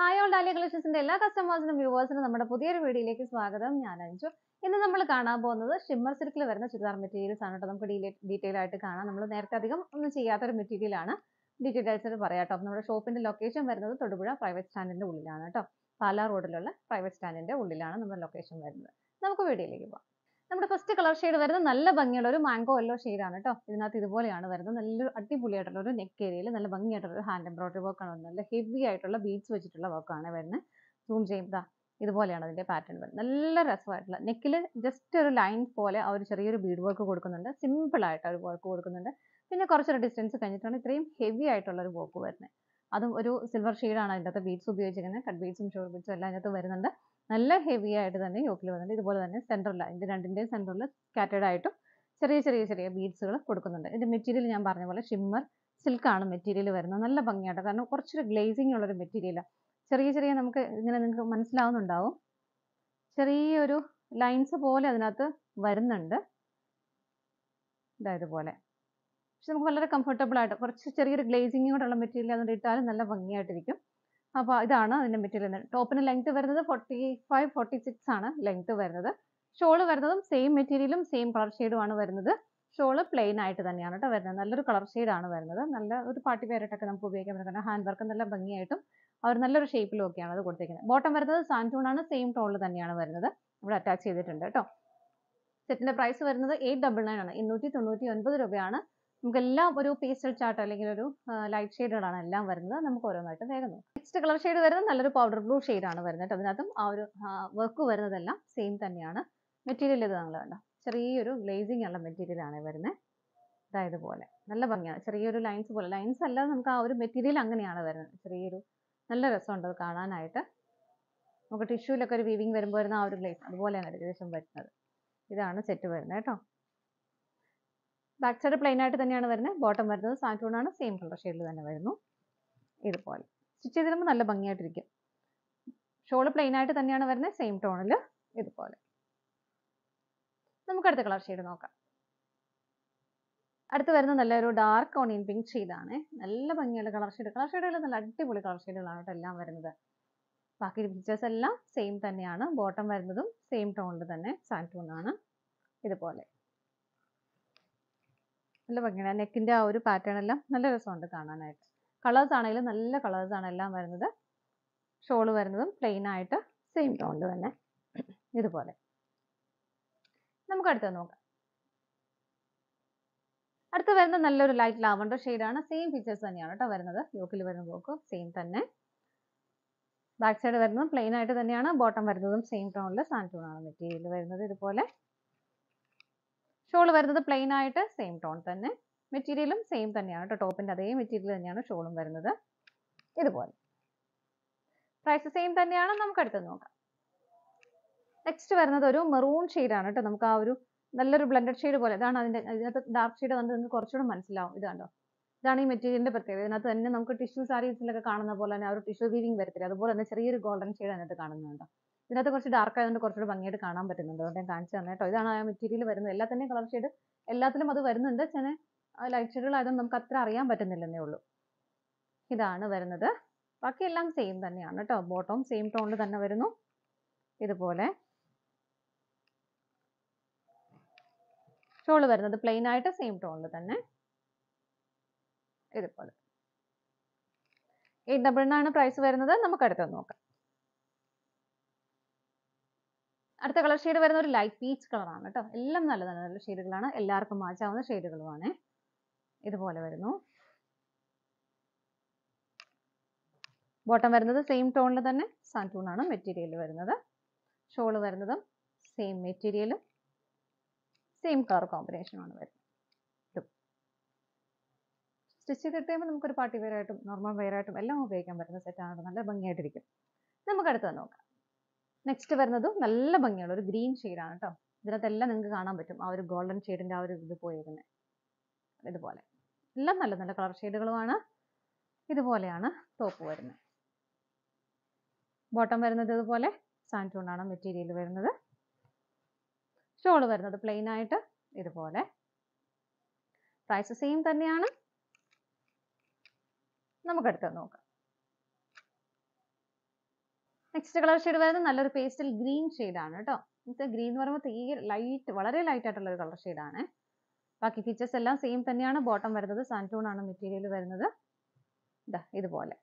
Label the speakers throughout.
Speaker 1: hi all dahlia കളക്ഷൻസിന്റെ എല്ലാ കസ്റ്റമേഴ്സിനും വ്യൂവേഴ്സിനും നമ്മുടെ പുതിയൊരു വീഡിയോയിലേക്ക് സ്വാഗതം ഞാൻ അഞ്ചു ഇന്ന് നമ്മൾ കാണാൻ പോകുന്നത് ഷിമ്മർ സിൽക്കിൽ വരുന്ന ചുരിദാർ മെറ്റീരിയൽസ് ആണ് കേട്ടോ നമുക്ക് ഡീറ്റെയിൽ ആയിട്ട് കാണാം നമ്മൾ നേരത്തെ അധികം ഒന്നും ചെയ്യാത്തൊരു മെറ്റീരിയൽ ആണ് ഡീറ്റെയിൽസ് പറയാം കേട്ടോ നമ്മുടെ ഷോപ്പിന്റെ ലൊക്കേഷൻ വരുന്നത് തൊടുപുഴ പ്രൈവറ്റ് സ്റ്റാൻഡിന്റെ ഉള്ളിലാണ് കേട്ടോ പാലാ റോഡിലുള്ള പ്രൈവറ്റ് സ്റ്റാൻഡിന്റെ ഉള്ളിലാണ് നമ്മുടെ ലൊക്കേഷൻ വരുന്നത് നമുക്ക് വീഡിയോയിലേക്ക് പോകാം നമ്മുടെ ഫസ്റ്റ് കളർ ഷെയ്ഡ് വരുന്നത് നല്ല ഭംഗിയുള്ള ഒരു മാംഗോ യെല്ലോ ആണ് കേട്ടോ ഇതിനകത്ത് ഇതുപോലെയാണ് വരുന്നത് നല്ലൊരു അടിപൊളിയായിട്ടുള്ള ഒരു നെക്ക് ഏരിയയിൽ നല്ല ഭംഗിയായിട്ടുള്ള ഒരു ഹാൻഡ് എംബ്രോയിഡറി വർക്കാണ് വരുന്നത് നല്ല ഹെവി ആയിട്ടുള്ള ബീഡ്സ് വെച്ചിട്ടുള്ള വർക്കാണ് വരുന്നത് സൂം ചെയ്യുമ്പോൾ ഇതുപോലെയാണ് അതിന്റെ പാറ്റേൺ വരുന്നത് നല്ല രസമായിട്ടുള്ള നെക്കിൽ ജസ്റ്റ് ഒരു ലൈൻ പോലെ ആ ഒരു ചെറിയൊരു ബീഡ് വർക്ക് കൊടുക്കുന്നുണ്ട് ആയിട്ട് ഒരു വർക്ക് കൊടുക്കുന്നുണ്ട് പിന്നെ കുറച്ചൊരു ഡിസ്റ്റൻസ് കഴിഞ്ഞിട്ടാണ് ഇത്രയും ഹെവി ആയിട്ടുള്ള ഒരു വർക്ക് വരുന്നത് അതും ഒരു സിൽവർ ആണ് അതിൻ്റെ അകത്ത് ബീഡ്സ് ഉപയോഗിച്ചിരിക്കുന്നത് കട്ട് ബീഡ്സും ഷോർ ബീഡ്സും എല്ലാം അതിനകത്ത് വരുന്നുണ്ട് നല്ല ഹെവി ആയിട്ട് തന്നെ യോക്കിൽ വന്നിട്ടുണ്ട് ഇതുപോലെ തന്നെ സെൻറ്ററിൽ ഇത് രണ്ടിൻ്റെയും സെൻറ്ററിൽ സ്കാറ്റേഡ് ആയിട്ടും ചെറിയ ചെറിയ ചെറിയ ബീഡ്സുകൾ കൊടുക്കുന്നുണ്ട് ഇത് മെറ്റീരിയൽ ഞാൻ പറഞ്ഞ പോലെ ഷിമ്മർ സിൽക്കാണ് മെറ്റീരിയൽ വരുന്നത് നല്ല ഭംഗിയായിട്ട് കാരണം കുറച്ചൊരു ഗ്ലേസിങ് ഉള്ളൊരു മെറ്റീരിയലാണ് ചെറിയ ചെറിയ നമുക്ക് ഇങ്ങനെ നിങ്ങൾക്ക് മനസ്സിലാവുന്നുണ്ടാവും ചെറിയൊരു ലൈൻസ് പോലെ അതിനകത്ത് വരുന്നുണ്ട് ഇതായതുപോലെ പക്ഷെ നമുക്ക് വളരെ കംഫർട്ടബിൾ ആയിട്ട് കുറച്ച് ചെറിയൊരു കൂടെ ഉള്ള മെറ്റീരിയൽ അതുകൊണ്ട് ഇട്ടാലും നല്ല ഭംഗിയായിട്ടിരിക്കും അപ്പോൾ ഇതാണ് അതിൻ്റെ മെറ്റീരിയൽ വരുന്നത് ടോപ്പിന് ലെങ്ത് വരുന്നത് ഫോർട്ടി ഫൈവ് ഫോർട്ടി സിക്സ് ആണ് ലെങ്ത് വരുന്നത് ഷോള് വരുന്നതും സെയിം മെറ്റീരിയലും സെയിം കളർ ഷെയ്ഡുമാണ് വരുന്നത് ഷോള് പ്ലെയിൻ ആയിട്ട് തന്നെയാണ് കേട്ടോ വരുന്നത് നല്ലൊരു കളർ ഷെയ്ഡാണ് വരുന്നത് നല്ല ഒരു പാർട്ടി വെയറായിട്ടൊക്കെ നമുക്ക് ഉപയോഗിക്കാൻ പറ്റുന്ന ഹാൻഡ് വർക്ക് നല്ല ഭംഗിയായിട്ടും അവർ നല്ലൊരു ഷേപ്പിലും ഒക്കെയാണ് അത് കൊടുത്തിരിക്കുന്നത് ബോട്ടം വരുന്നത് സാൻറ്റൂണാണ് സെയിം ടോണിൽ തന്നെയാണ് വരുന്നത് ഇവിടെ അറ്റാച്ച് ചെയ്തിട്ടുണ്ട് കേട്ടോ സെറ്റിൻ്റെ പ്രൈസ് വരുന്നത് എയ്റ്റ് ഡബിൾ നയൻ ആണ് എണ്ണൂറ്റി തൊണ്ണൂറ്റി ഒൻപത് രൂപയാണ് നമുക്കെല്ലാം ഒരു പേസ്റ്റൽ ചാർട്ട് അല്ലെങ്കിൽ ഒരു ലൈറ്റ് ഷെയ്ഡുകളാണ് എല്ലാം വരുന്നത് നമുക്ക് ഓരോന്നായിട്ട് വേഗം നെക്സ്റ്റ് കളർ ഷെയ്ഡ് വരുന്നത് നല്ലൊരു പൗഡർ ബ്ലൂ ഷെയ്ഡാണ് വരുന്നത് അതിനകത്തും ആ ഒരു വർക്ക് വരുന്നതെല്ലാം സെയിം തന്നെയാണ് മെറ്റീരിയൽ ഇത് നമ്മൾ വേണ്ട ചെറിയൊരു ഗ്ലേസിംഗ് ഉള്ള മെറ്റീരിയലാണ് വരുന്നത് അതായത് പോലെ നല്ല ഭംഗിയാണ് ചെറിയൊരു ലൈൻസ് പോലെ ലൈൻസ് അല്ലാതെ നമുക്ക് ആ ഒരു മെറ്റീരിയൽ അങ്ങനെയാണ് വരുന്നത് ചെറിയൊരു നല്ല രസമുണ്ട് അത് കാണാനായിട്ട് നമുക്ക് ടിഷ്യൂലൊക്കെ ഒരു വീവിങ് വരുമ്പോൾ വരുന്ന ആ ഒരു ഗ്ലേസ് അതുപോലെയാണ് ഏകദേശം വരുന്നത് ഇതാണ് സെറ്റ് വരുന്നത് കേട്ടോ ബാക്ക് സൈഡ് പ്ലെയിൻ ആയിട്ട് തന്നെയാണ് വരുന്നത് ബോട്ടം വരുന്നത് സാറ്റൂണാണ് സെയിം കളർ ഷെയ്ഡിൽ തന്നെ വരുന്നു ഇതുപോലെ സ്റ്റിച്ച് ചെയ്തിടുമ്പോൾ നല്ല ഭംഗിയായിട്ടിരിക്കും ഷോൾ പ്ലെയിൻ ആയിട്ട് തന്നെയാണ് വരുന്നത് സെയിം ടോണിൽ ഇതുപോലെ നമുക്ക് അടുത്ത കളർ ഷെയ്ഡ് നോക്കാം അടുത്ത് വരുന്ന നല്ലൊരു ഡാർക്ക് ഓണിയൻ പിങ്ക് ഷെയ്ഡാണ് നല്ല ഭംഗിയുള്ള കളർ ഷെയ്ഡ് കളർ ഷെയ്ഡുകൾ നല്ല അടിപൊളി കളർ ഷെയ്ഡുകളാണ് കേട്ടോ എല്ലാം വരുന്നത് ബാക്കി പിക്ചേഴ്സ് എല്ലാം സെയിം തന്നെയാണ് ബോട്ടം വരുന്നതും സെയിം ടോണിൽ തന്നെ സാറ്റൂണാണ് ഇതുപോലെ നല്ല ഭംഗിയാണ് നെക്കിൻ്റെ ആ ഒരു പാറ്റേൺ എല്ലാം നല്ല രസമുണ്ട് കാണാനായിട്ട് കളേഴ്സ് ആണെങ്കിലും നല്ല കളേഴ്സ് ആണ് എല്ലാം വരുന്നത് ഷോൾ വരുന്നതും പ്ലെയിൻ ആയിട്ട് സെയിം ടോണിൽ തന്നെ ഇതുപോലെ നമുക്ക് അടുത്ത നോക്കാം അടുത്ത് വരുന്ന നല്ലൊരു ലൈറ്റ് ലാവണ്ടർ ആണ് സെയിം ഫീച്ചേഴ്സ് തന്നെയാണ് കേട്ടോ വരുന്നത് യോക്കിൽ വരുന്ന പോക്ക് സെയിം തന്നെ ബാക്ക് സൈഡ് വരുന്നതും പ്ലെയിൻ ആയിട്ട് തന്നെയാണ് ബോട്ടം വരുന്നതും സെയിം ടോണിൽ സാൻറ്റൂണാണ് മെറ്റീരിയൽ വരുന്നത് ഇതുപോലെ ഷോൾ വരുന്നത് പ്ലെയിൻ ആയിട്ട് സെയിം ടോൺ തന്നെ മെറ്റീരിയലും സെയിം തന്നെയാണ് കേട്ടോ ടോപ്പിൻ്റെ അതേ മെറ്റീരിയൽ തന്നെയാണ് ഷോളും വരുന്നത് ഇതുപോലെ പ്രൈസ് സെയിം തന്നെയാണ് നമുക്ക് അടുത്ത് നോക്കാം നെക്സ്റ്റ് വരുന്നത് ഒരു മെറൂൺ ആണ് കേട്ടോ നമുക്ക് ആ ഒരു നല്ലൊരു ബ്ലെൻഡഡ് ഷെയ്ഡ് പോലെ ഇതാണ് അതിൻ്റെ ഇതിനകത്ത് ഡാർക്ക് ഷെയ്ഡ് വന്നത് നിങ്ങൾക്ക് കുറച്ചുകൂടെ മനസ്സിലാവും ഇത് കണ്ടോ ഇതാണ് ഈ മെറ്റീരിയലിൻ്റെ പ്രത്യേകത ഇതിനകത്ത് തന്നെ നമുക്ക് ടിഷ്യൂ സാരീസിലൊക്കെ കാണുന്ന പോലെ തന്നെ ആ ഒരു ടിഷ്യൂ വീവിങ് വരത്തില്ല അതുപോലെ തന്നെ ചെറിയൊരു ഗോൾഡൻ ഷെയ്ഡ് അതിനകത്ത് കാണുന്നുണ്ടോ ഇതിനകത്ത് കുറച്ച് ഡാർക്ക് ആയതുകൊണ്ട് കുറച്ചുകൂടി ഭംഗിയായിട്ട് കാണാൻ പറ്റുന്നുണ്ട് അതുകൊണ്ട് ഞാൻ കാണിച്ചു തന്നെ കേട്ടോ ഇതാണ് ആ മെറ്റീരിയൽ വരുന്നത് എല്ലാത്തിൻ്റെയും കളർ ഷെയ്ഡ് എല്ലാത്തിലും അത് വരുന്നുണ്ട് ചെന്നെ ലൈറ്റ് ഷെയ്ഡുകളായതുകൊണ്ട് നമുക്ക് അത്ര അറിയാൻ പറ്റുന്നില്ലെന്നേ ഉള്ളൂ ഇതാണ് വരുന്നത് ബാക്കിയെല്ലാം സെയിം തന്നെയാണ് കേട്ടോ ബോട്ടവും സെയിം ടോണിൽ തന്നെ വരുന്നു ഇതുപോലെ ഷോള് വരുന്നത് പ്ലെയിൻ ആയിട്ട് സെയിം ടോണിൽ തന്നെ ഇതുപോലെ എയ്റ്റ് ഡബിൾ ആണ് പ്രൈസ് വരുന്നത് നമുക്ക് അടുത്തത് നോക്കാം അടുത്ത കളർ ഷെയ്ഡ് വരുന്ന ഒരു ലൈറ്റ് പീച്ച് കളറാണ് കേട്ടോ എല്ലാം നല്ല നല്ല നല്ല ഷെയ്ഡുകളാണ് എല്ലാവർക്കും മാച്ചാവുന്ന ഷെയ്ഡുകളുമാണ് ഇതുപോലെ വരുന്നു ബോട്ടം വരുന്നത് സെയിം ടോണിൽ തന്നെ ആണ് മെറ്റീരിയൽ വരുന്നത് ഷോള് വരുന്നതും സെയിം മെറ്റീരിയലും സെയിം കളർ കോമ്പിനേഷനുമാണ് വരുന്നത് സ്റ്റിച്ച് ചെയ്ത് കിട്ടുമ്പോൾ നമുക്കൊരു പാർട്ടി വെയറായിട്ടും നോർമൽ വെയറായിട്ടും എല്ലാം ഉപയോഗിക്കാൻ പറ്റുന്ന സെറ്റാണ് നല്ല ഭംഗിയായിട്ടിരിക്കും നമുക്ക് അടുത്തത് നോക്കാം നെക്സ്റ്റ് വരുന്നത് നല്ല ഭംഗിയുള്ള ഒരു ഗ്രീൻ ആണ് കേട്ടോ ഇതിനകത്തെല്ലാം നിങ്ങൾക്ക് കാണാൻ പറ്റും ആ ഒരു ഗോൾഡൻ ഷെയ്ഡിന്റെ ആ ഒരു ഇത് പോയേക്കുന്നത് ഇതുപോലെ എല്ലാം നല്ല നല്ല കളർ ഷെയ്ഡുകളുമാണ് ഇതുപോലെയാണ് ടോപ്പ് വരുന്നത് ബോട്ടം വരുന്നത് ഇതുപോലെ സാൻറ്റൂണാണ് മെറ്റീരിയൽ വരുന്നത് ഷോൾ വരുന്നത് പ്ലെയിൻ ആയിട്ട് ഇതുപോലെ പ്രൈസ് സെയിം തന്നെയാണ് നമുക്കടുത്ത് നോക്കാം പിക്സ്റ്റ് കളർ ഷെയ്ഡ് വരുന്നത് നല്ലൊരു പേസ്റ്റൽ ഗ്രീൻ ഷെയ്ഡാണ് കേട്ടോ മീൻസ് ഗ്രീൻ എന്ന് പറയുമ്പോൾ തീരെ ലൈറ്റ് വളരെ ലൈറ്റ് ആയിട്ടുള്ള ഒരു കളർ ഷെയ്ഡാണ് ബാക്കി ഫീച്ചേഴ്സ് എല്ലാം സെയിം തന്നെയാണ് ബോട്ടം വരുന്നത് സാൻറ്റൂൺ ആണ് മെറ്റീരിയൽ വരുന്നത് ഇതാ ഇതുപോലെ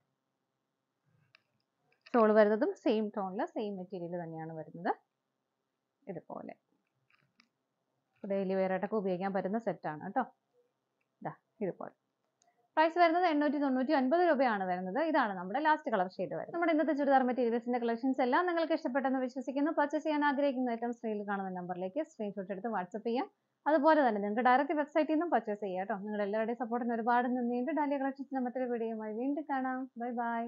Speaker 1: ഷോൾ വരുന്നതും സെയിം ടോണിൽ സെയിം മെറ്റീരിയൽ തന്നെയാണ് വരുന്നത് ഇതുപോലെ ഡെയിലി വെയർ ആയിട്ടൊക്കെ ഉപയോഗിക്കാൻ പറ്റുന്ന സെറ്റാണ് കേട്ടോ ഇതാ ഇതുപോലെ പ്രൈസ് വരുന്നത് എണ്ണൂറ്റി തൊണ്ണൂറ്റി ഒൻപത് രൂപയാണ് വരുന്നത് ഇതാണ് നമ്മുടെ ലാസ്റ്റ് കളർ ഷെയ്ഡ് വരുന്നത് നമ്മുടെ ഇന്നത്തെ ചുരിദാർ മെറ്റീരിയൽസിന്റെ കളക്ഷൻസ് എല്ലാം നിങ്ങൾക്ക് ഇഷ്ടപ്പെട്ടെന്ന് വിശ്വസിക്കുന്നു പർച്ചേസ് ചെയ്യാൻ ആഗ്രഹിക്കുന്ന ഐറ്റം സ്ക്രീനിൽ കാണുന്ന നമ്പറിലേക്ക് സ്ക്രീൻഷോട്ട് എടുത്ത് വാട്സ്ആപ്പ് ചെയ്യാം അതുപോലെ തന്നെ നിങ്ങൾക്ക് ഡയറക്റ്റ് വെബ്സൈറ്റിൽ നിന്നും പർച്ചേസ് ചെയ്യാം കേട്ടോ നിങ്ങളുടെ എല്ലാവരുടെയും സപ്പോർട്ടിന് ഒരുപാട് നന്ദിയുണ്ട് ഡാലിയ കളക്ഷൻസിന്റെ മറ്റൊരു വീഡിയോയുമായി വീണ്ടും കാണാം ബൈ ബൈ